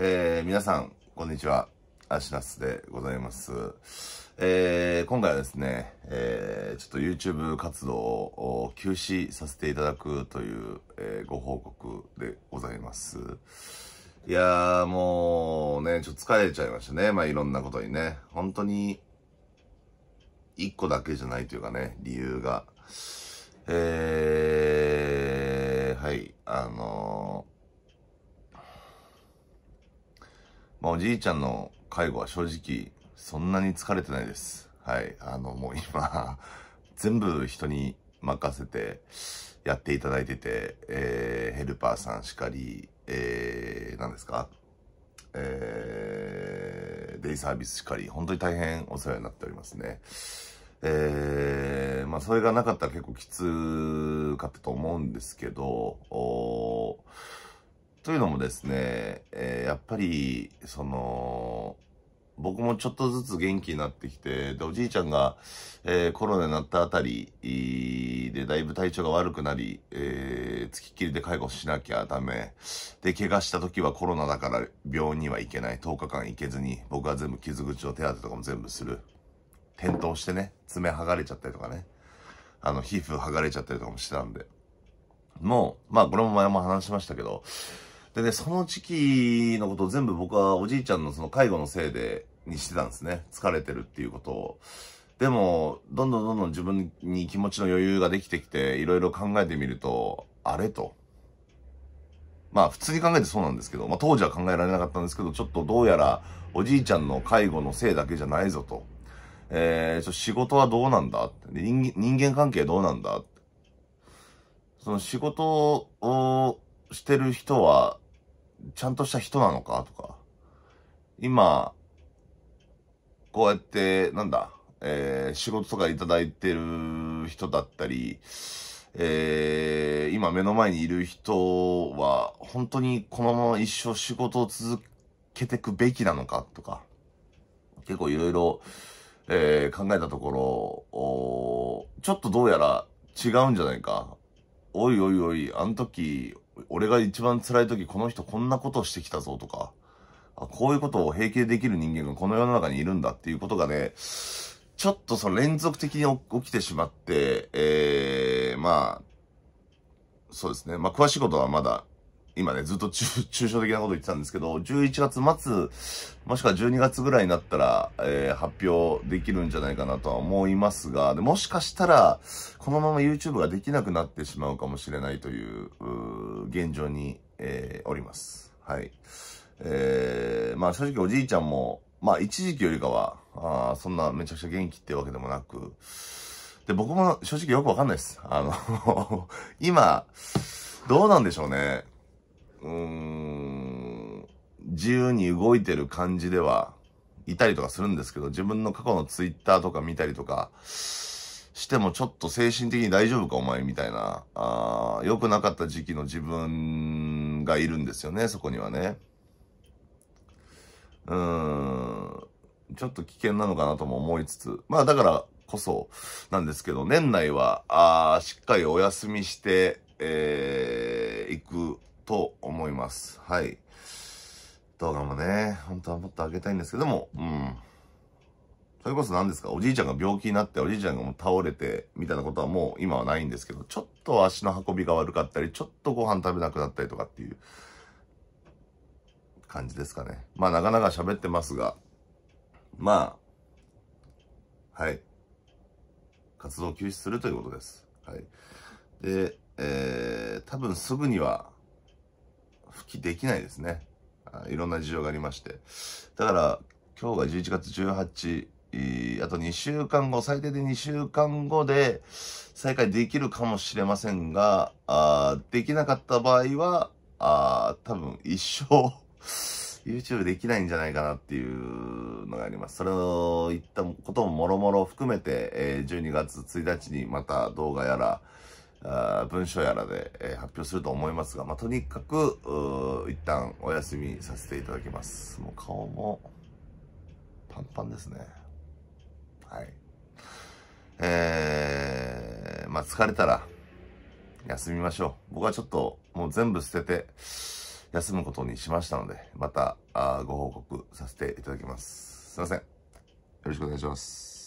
えー、皆さん、こんにちは。アシナスでございます。えー、今回はですね、えー、ちょっと YouTube 活動を休止させていただくという、えー、ご報告でございます。いやーもうね、ちょっと疲れちゃいましたね。まあいろんなことにね。本当に、一個だけじゃないというかね、理由が。えー、はい、あのーまあ、おじいちゃんの介護は正直、そんなに疲れてないです。はい。あの、もう今 全部人に任せてやっていただいてて、えー、ヘルパーさんしかり、えー、何ですかえー、デイサービスしかり、本当に大変お世話になっておりますね。えー、まあそれがなかったら結構きつかったと思うんですけど、というのもですね、えー、やっぱり、その、僕もちょっとずつ元気になってきて、で、おじいちゃんが、えー、コロナになったあたりで、だいぶ体調が悪くなり、えー、付きっきりで介護しなきゃダメ。で、怪我した時はコロナだから病院には行けない。10日間行けずに、僕は全部傷口の手当てとかも全部する。転倒してね、爪剥がれちゃったりとかね。あの、皮膚剥がれちゃったりとかもしてたんで。もう、まあ、これも前も話しましたけど、でね、その時期のことを全部僕はおじいちゃんのその介護のせいで、にしてたんですね。疲れてるっていうことを。でも、どんどんどんどん自分に気持ちの余裕ができてきて、いろいろ考えてみると、あれと。まあ普通に考えてそうなんですけど、まあ当時は考えられなかったんですけど、ちょっとどうやらおじいちゃんの介護のせいだけじゃないぞと。えー、ちょ仕事はどうなんだ人人間関係どうなんだその仕事をしてる人はちゃんとした人なのかとか、今、こうやって、なんだ、えー、仕事とかいただいてる人だったり、えー、今目の前にいる人は、本当にこのまま一生仕事を続けていくべきなのかとか、結構いろいろ、えー、考えたところ、ちょっとどうやら違うんじゃないか。おいおいおい、あの時、俺が一番辛い時この人こんなことをしてきたぞとか、こういうことを平気でできる人間がこの世の中にいるんだっていうことがね、ちょっとその連続的に起きてしまって、えー、まあ、そうですね。まあ、詳しいことはまだ今ね、ずっと 抽象的なこと言ってたんですけど、11月末、もしくは12月ぐらいになったら、えー、発表できるんじゃないかなとは思いますが、でもしかしたら、このまま YouTube ができなくなってしまうかもしれないという、う現状に、えー、おります。はい。えー、まあ正直おじいちゃんも、まあ一時期よりかは、あそんなめちゃくちゃ元気ってわけでもなく、で、僕も正直よくわかんないです。あの 今、どうなんでしょうね。うん、自由に動いてる感じでは、いたりとかするんですけど、自分の過去のツイッターとか見たりとか、してもちょっと精神的に大丈夫かお前みたいな、あ良くなかった時期の自分がいるんですよね、そこにはね。うーん、ちょっと危険なのかなとも思いつつ、まあだからこそなんですけど、年内は、あしっかりお休みして、えーます。はい。動画もね、本当はもっと上げたいんですけども、うん。それこそ何ですか、おじいちゃんが病気になって、おじいちゃんがもう倒れて、みたいなことはもう今はないんですけど、ちょっと足の運びが悪かったり、ちょっとご飯食べなくなったりとかっていう感じですかね。まあ、なかなか喋ってますが、まあ、はい。活動休止するということです。はい。で、えー、多分すぐには、復帰できないですね。いろんな事情がありまして。だから、今日が11月18、あと2週間後、最低で2週間後で再開できるかもしれませんが、あできなかった場合は、あ多分一生 YouTube できないんじゃないかなっていうのがあります。それを言ったことももろもろ含めて、え12月1日にまた動画やら、文章やらで、え発表すると思いますが、まあ、とにかく、一旦お休みさせていただきます。もう顔も、パンパンですね。はい。えー、まあ、疲れたら、休みましょう。僕はちょっと、もう全部捨てて、休むことにしましたので、また、あご報告させていただきます。すいません。よろしくお願いします。